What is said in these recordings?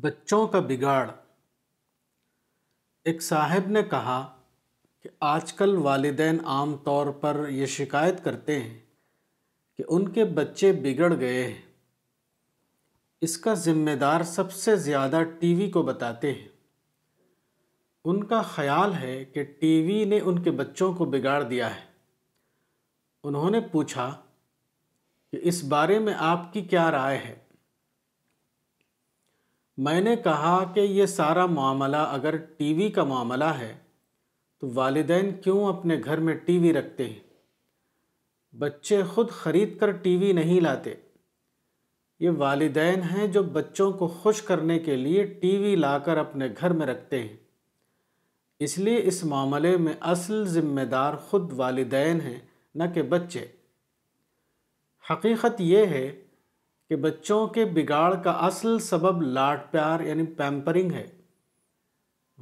बच्चों का बिगाड़ एक साहब ने कहा कि आजकल वालदेन आम तौर पर ये शिकायत करते हैं कि उनके बच्चे बिगड़ गए हैं इसका ज़िम्मेदार सबसे ज़्यादा टीवी को बताते हैं उनका ख्याल है कि टीवी ने उनके बच्चों को बिगाड़ दिया है उन्होंने पूछा कि इस बारे में आपकी क्या राय है मैंने कहा कि ये सारा मामला अगर टीवी का मामला है तो वालदेन क्यों अपने घर में टीवी रखते हैं बच्चे खुद खरीद कर टीवी नहीं लाते ये वालदेन हैं जो बच्चों को खुश करने के लिए टीवी लाकर अपने घर में रखते हैं इसलिए इस मामले में असल ज़िम्मेदार ख़ुद वालदेन हैं न कि बच्चे हकीकत यह है कि बच्चों के बिगाड़ का असल सबब लाड प्यार यानी पैम्परिंग है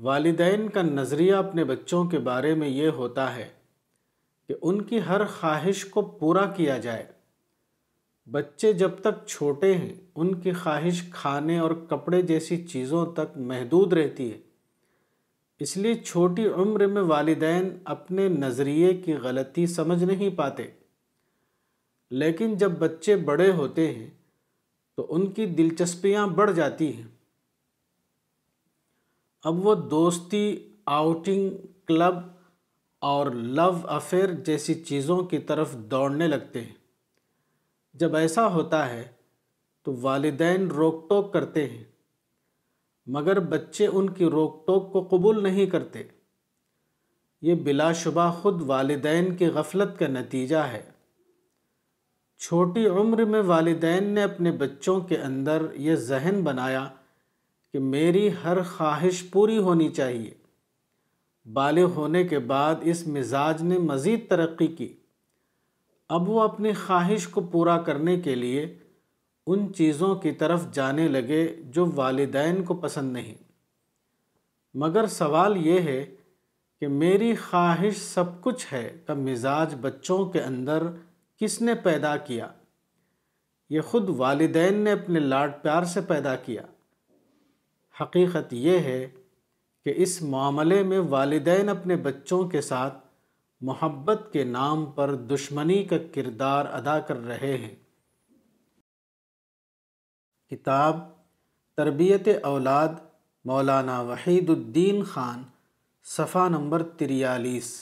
वालदेन का नज़रिया अपने बच्चों के बारे में ये होता है कि उनकी हर ख्वाहिश को पूरा किया जाए बच्चे जब तक छोटे हैं उनकी ख्वाहिश खाने और कपड़े जैसी चीज़ों तक महदूद रहती है इसलिए छोटी उम्र में वालदेन अपने नज़रिए की गलती समझ नहीं पाते लेकिन जब बच्चे बड़े होते हैं तो उनकी दिलचस्पियाँ बढ़ जाती हैं अब वो दोस्ती आउटिंग क्लब और लव अफेयर जैसी चीज़ों की तरफ दौड़ने लगते हैं जब ऐसा होता है तो वालदेन रोक टोक करते हैं मगर बच्चे उनकी रोक टोक को कबूल नहीं करते ये बिलाशुबा ख़ुद वालदान की गफलत का नतीजा है छोटी उम्र में वालदान ने अपने बच्चों के अंदर यह जहन बनाया कि मेरी हर ख्वाहिश पूरी होनी चाहिए बाल होने के बाद इस मिजाज ने मज़ीद तरक्की की अब वो अपनी ख्वाहिश को पूरा करने के लिए उन चीज़ों की तरफ जाने लगे जो वालदान को पसंद नहीं मगर सवाल ये है कि मेरी ख्वाहिश सब कुछ है का मिजाज बच्चों के अंदर किसने पैदा किया ये ख़ुद वालदेन ने अपने लाड प्यार से पैदा किया हकीकत यह है कि इस मामले में वालदेन अपने बच्चों के साथ मोहब्बत के नाम पर दुश्मनी का किरदार अदा कर रहे हैं किताब तरबियत औलाद मौलाना वहीदुद्दीन ख़ान सफ़ा नंबर तिरयालीस